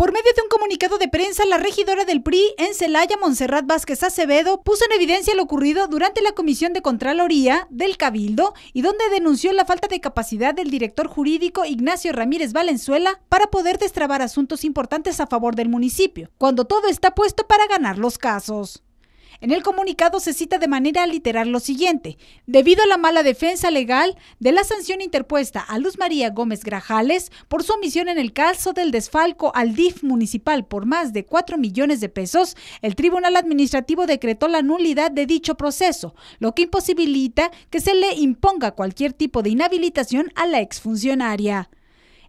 Por medio de un comunicado de prensa, la regidora del PRI en Celaya, Montserrat Vázquez Acevedo, puso en evidencia lo ocurrido durante la Comisión de Contraloría del Cabildo y donde denunció la falta de capacidad del director jurídico Ignacio Ramírez Valenzuela para poder destrabar asuntos importantes a favor del municipio, cuando todo está puesto para ganar los casos. En el comunicado se cita de manera literal lo siguiente. Debido a la mala defensa legal de la sanción interpuesta a Luz María Gómez Grajales por su omisión en el caso del desfalco al DIF municipal por más de 4 millones de pesos, el Tribunal Administrativo decretó la nulidad de dicho proceso, lo que imposibilita que se le imponga cualquier tipo de inhabilitación a la exfuncionaria.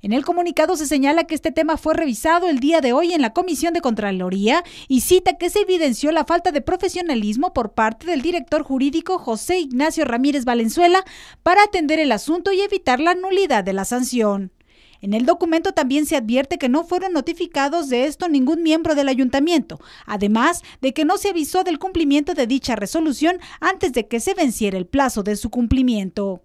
En el comunicado se señala que este tema fue revisado el día de hoy en la Comisión de Contraloría y cita que se evidenció la falta de profesionalismo por parte del director jurídico José Ignacio Ramírez Valenzuela para atender el asunto y evitar la nulidad de la sanción. En el documento también se advierte que no fueron notificados de esto ningún miembro del ayuntamiento, además de que no se avisó del cumplimiento de dicha resolución antes de que se venciera el plazo de su cumplimiento.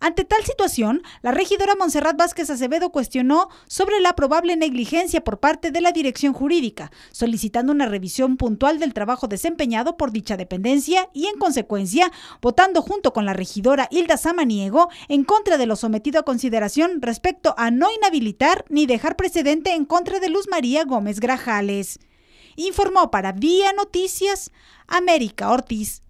Ante tal situación, la regidora Monserrat Vázquez Acevedo cuestionó sobre la probable negligencia por parte de la dirección jurídica, solicitando una revisión puntual del trabajo desempeñado por dicha dependencia y, en consecuencia, votando junto con la regidora Hilda Samaniego en contra de lo sometido a consideración respecto a no inhabilitar ni dejar precedente en contra de Luz María Gómez Grajales. Informó para Vía Noticias América Ortiz.